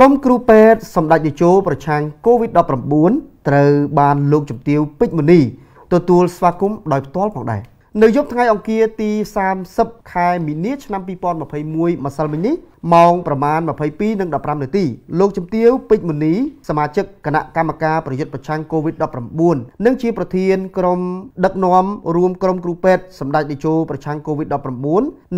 ក្រមគ្រូពេទ្យសម្ដេចតេជោប្រឆាំង COVID-19 ត្រូវបានលោកជំទាវពេជ្រមុនីទទួលស្វាគមន៍ដោយផ្ទាល់ផងដែរនៅយប់ថ្ងៃអង្គារទី30ខែមីនាឆ្នាំ2021ម្សិលមិញនេះម៉ោងប្រមាណ22និង15នាទី លោកជំទាវពេជ្រមុនីសមាជិកគណៈកម្មការប្រយុទ្ធប្រឆាំង COVID-19 និងជាប្រធានក្រុមដឹកនាំរួមក្រុមគ្រូពេទ្យសម្ដេចតេជោប្រឆាំង COVID-19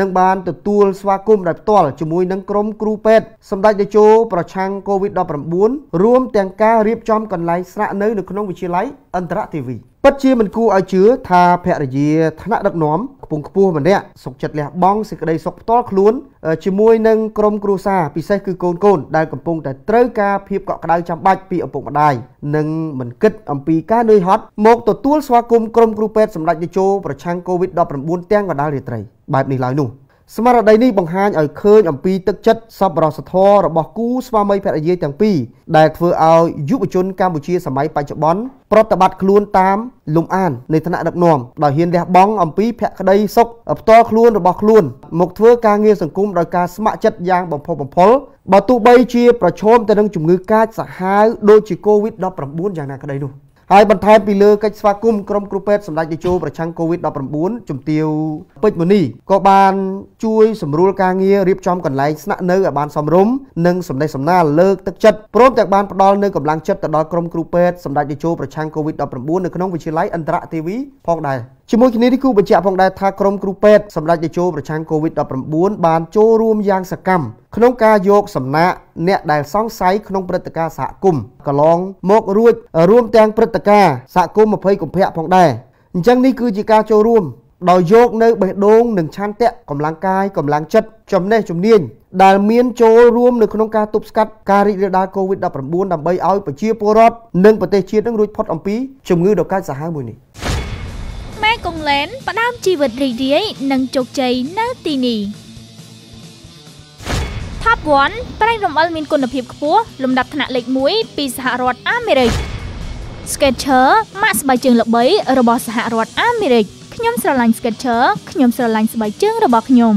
និងបានទទួលស្វាគមន៍ដោយផ្ទាល់ជាមួយនឹងក្រុមគ្រូពេទ្យសម្ដេចតេជោប្រឆាំង COVID-19 រួមទាំងការរៀបចំកន្លែងស្នាក់នៅនៅក្នុងវិទ្យាល័យអន្តរទេវីពិតជាមិនគួរឲ្យជឿថាភរិយាថ្នាក់ដឹកនាំពង់ខ្ពស់ម្នាក់សុខចិត្តលះបង់សេចក្តីសុខផ្ទាល់ខ្លួនជាមួយនឹងក្រុមគ្រួសារពិសេសគឺកូនកូនដែលកំពុងតែត្រូវការភាពកក់ក្ដៅចាំបាច់ពីឪពុកម្ដាយនិងមិនគិត អំពីការនឿយហត់មកទទួលស្វាគមន៍ក្រុមគ្រូពេទ្យសម្ដេចតេជោប្រឆាំងកូវីដ -19 ទាំងកណ្ដាលរាត្រីបែបនេះឡើយនោះស្មារតីនេះបង្ហាញឲ្យឃើញអំពីទឹកចិត្តសប្បុរសធម៌របស់គូស្វាមីភរិយាទាំងពីរដែលធ្វើឲ្យយុវជនកម្ពុជាសម័យបច្ចុប្បន្នប្រតិបត្តិខ្លួនតាមលំអាននៃឋានៈដឹកនាំដោយហ៊ានលះបង់អំពីភក្តីសុខផ្ទាល់ខ្លួនរបស់ខ្លួនមកធ្វើការងារសង្គមដោយការស្ម័គ្រចិត្តយ៉ាងបំផុសបំផុលបើទោះបីជាប្រឈមទៅនឹងជំងឺកាចសាហាវដូចជា COVID-19 យ៉ាងណាក្តីនោះហើយបន្ថែមពីលើកិច្ចស្វាគមន៍ក្រុមគ្រូពេទ្យសម្ដេចតេជោប្រឆាំង COVID-19 ជំទាវពេជ្រមនីក៏បានជួយសម្រួលការងាររៀបចំកន្លែងស្នាក់នៅឲ្យបានសមរម្យនិងសម្ដេចសំណាលលើកទឹកចិត្តព្រមទាំងបានផ្ដល់នូវកម្លាំងចិត្តទៅដល់ក្រុមគ្រូពេទ្យសម្ដេចតេជោប្រឆាំង COVID-19 នៅក្នុងវិទ្យាល័យអន្តរទេវីផងដែរ។ជាមួយគ្នានេះគូបញ្ជាក់ផងដែរថាក្រមគ្រូពេទ្យសម្ដេចតេជោប្រឆាំង COVID-19 បានចូលរួមយ៉ាងសកម្មក្នុងការយកសំណាក់អ្នកដែលសង្ស័យក្នុងព្រឹត្តិការណ៍សហគមន៍កន្លងមករួចរួមទាំងព្រឹត្តិការណ៍សហគមន៍20កុម្ភៈផងដែរអញ្ចឹងនេះគឺជាការចូលរួមដោយយកនៅបេះដូងនិងឆន្ទៈកម្លាំងកាយកម្លាំងចិត្តចំណេះជំនាញដែលមានចូលរួមនៅក្នុងការទប់ស្កាត់ការរីករាលដាល COVID-19 ដើម្បីឲ្យប្រជាពលរដ្ឋនិងប្រទេសជាតិនឹងរួចផុតអំពីជំងឺដ៏កាចសាហាវមួយនេះ។កុងឡែនផ្ដើមជីវិតរីករាយនិងជោគជ័យនៅទីនេះ Top 1ប្រេងរំអិលមានគុណភាពខ្ពស់លំដាប់ថ្នាក់លេខ1ពីសហរដ្ឋអាមេរិក Sketcher ម៉ាកស្បែកជើងល្បីរបស់សហរដ្ឋអាមេរិកខ្ញុំស្រឡាញ់ Sketcher ខ្ញុំស្រឡាញ់ស្បែកជើងរបស់ខ្ញុំ